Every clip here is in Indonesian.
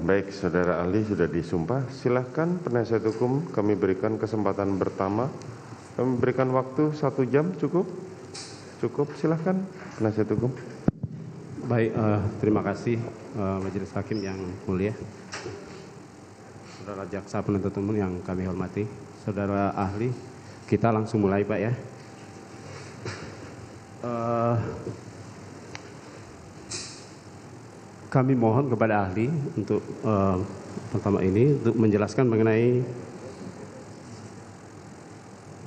Baik, saudara ahli sudah disumpah. Silahkan penasihat hukum kami berikan kesempatan pertama. Kami berikan waktu satu jam cukup. Cukup, silahkan penasihat hukum. Baik, uh, terima kasih uh, Majelis Hakim yang mulia. Saudara Jaksa Penuntut Umum yang kami hormati. Saudara ahli, kita langsung mulai Pak ya. Uh, kami mohon kepada ahli untuk uh, pertama ini untuk menjelaskan mengenai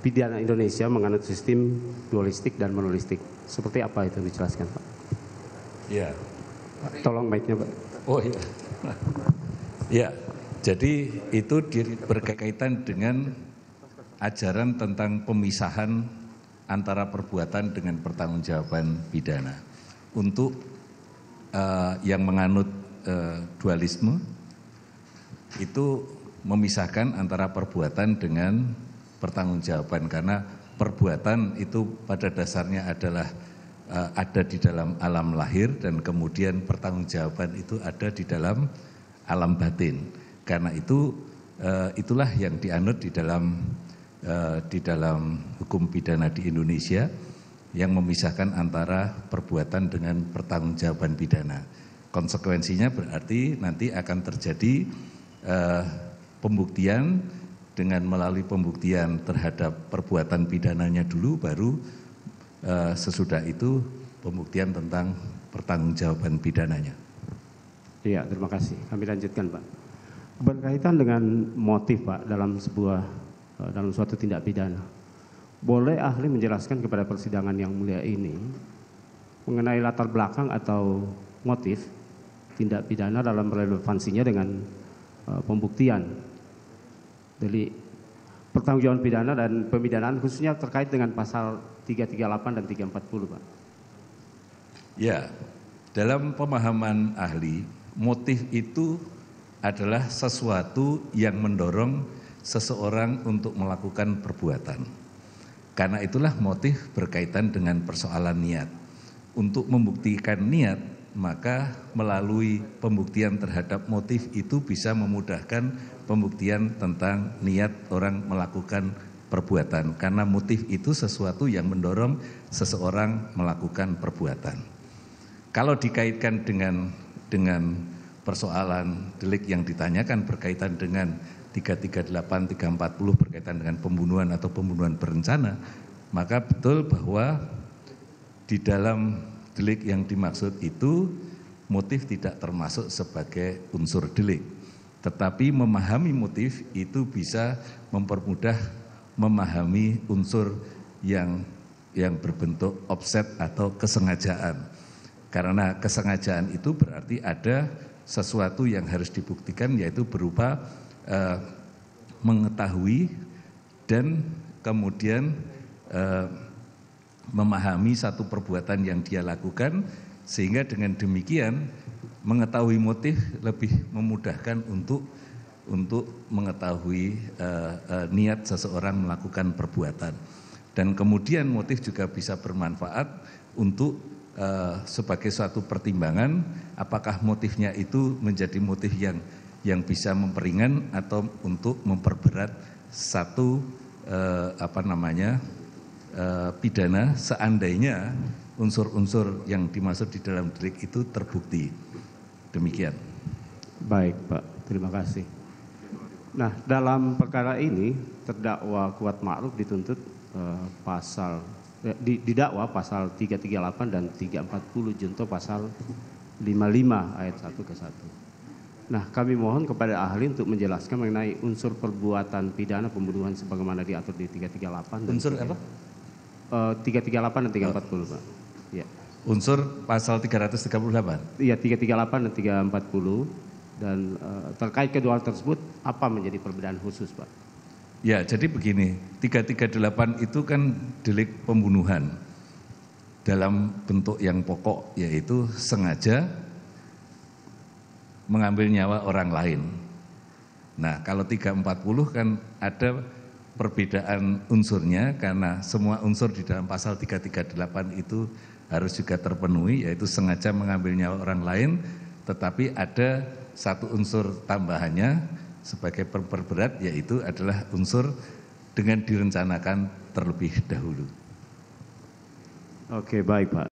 pidana Indonesia menganut sistem dualistik dan monolistik. Seperti apa itu dijelaskan, Pak? Iya. Tolong baiknya Pak. Oh iya. ya, jadi itu berkaitan dengan ajaran tentang pemisahan antara perbuatan dengan pertanggungjawaban pidana untuk Eh, yang menganut uh, dualisme itu memisahkan antara perbuatan dengan pertanggungjawaban karena perbuatan itu pada dasarnya adalah uh, ada di dalam alam lahir dan kemudian pertanggungjawaban itu ada di dalam alam batin. Karena itu uh, itulah yang dianut di dalam uh, di dalam hukum pidana di Indonesia yang memisahkan antara perbuatan dengan pertanggungjawaban pidana. Konsekuensinya berarti nanti akan terjadi eh, pembuktian dengan melalui pembuktian terhadap perbuatan pidananya dulu baru eh, sesudah itu pembuktian tentang pertanggungjawaban pidananya. Iya, terima kasih. Kami lanjutkan, Pak. Berkaitan dengan motif, Pak, dalam sebuah eh, dalam suatu tindak pidana boleh ahli menjelaskan kepada persidangan yang mulia ini mengenai latar belakang atau motif tindak pidana dalam relevansinya dengan uh, pembuktian. dari pertanggungjawaban pidana dan pemidanaan khususnya terkait dengan pasal 338 dan 340, Pak. Ya, dalam pemahaman ahli, motif itu adalah sesuatu yang mendorong seseorang untuk melakukan perbuatan. Karena itulah motif berkaitan dengan persoalan niat. Untuk membuktikan niat, maka melalui pembuktian terhadap motif itu bisa memudahkan pembuktian tentang niat orang melakukan perbuatan karena motif itu sesuatu yang mendorong seseorang melakukan perbuatan. Kalau dikaitkan dengan dengan persoalan delik yang ditanyakan berkaitan dengan 338, 340 berkaitan dengan pembunuhan atau pembunuhan berencana, maka betul bahwa di dalam delik yang dimaksud itu motif tidak termasuk sebagai unsur delik. Tetapi memahami motif itu bisa mempermudah memahami unsur yang yang berbentuk offset atau kesengajaan. Karena kesengajaan itu berarti ada sesuatu yang harus dibuktikan yaitu berupa uh, mengetahui dan kemudian uh, memahami satu perbuatan yang dia lakukan sehingga dengan demikian mengetahui motif lebih memudahkan untuk untuk mengetahui uh, uh, niat seseorang melakukan perbuatan dan kemudian motif juga bisa bermanfaat untuk Eh, sebagai suatu pertimbangan apakah motifnya itu menjadi motif yang yang bisa memperingan atau untuk memperberat satu eh, apa namanya eh, pidana seandainya unsur-unsur yang dimaksud di dalam delik itu terbukti demikian. Baik Pak, terima kasih. Nah dalam perkara ini terdakwa Kuat Ma'ruf dituntut eh, pasal Eh, didakwa pasal 338 dan 340 junto pasal 55 ayat 1 ke 1. Nah, kami mohon kepada ahli untuk menjelaskan mengenai unsur perbuatan pidana pembunuhan sebagaimana diatur di 338 dan unsur apa? Uh, eh, 338 dan 340, oh. Pak. Ya. Unsur pasal 338. Iya, 338 dan 340 dan uh, terkait kedua hal tersebut apa menjadi perbedaan khusus, Pak? Ya, jadi begini, 338 itu kan delik pembunuhan dalam bentuk yang pokok yaitu sengaja mengambil nyawa orang lain. Nah, kalau 340 kan ada perbedaan unsurnya karena semua unsur di dalam pasal 338 itu harus juga terpenuhi yaitu sengaja mengambil nyawa orang lain tetapi ada satu unsur tambahannya sebagai perberat yaitu adalah unsur dengan direncanakan terlebih dahulu. Oke, baik Pak.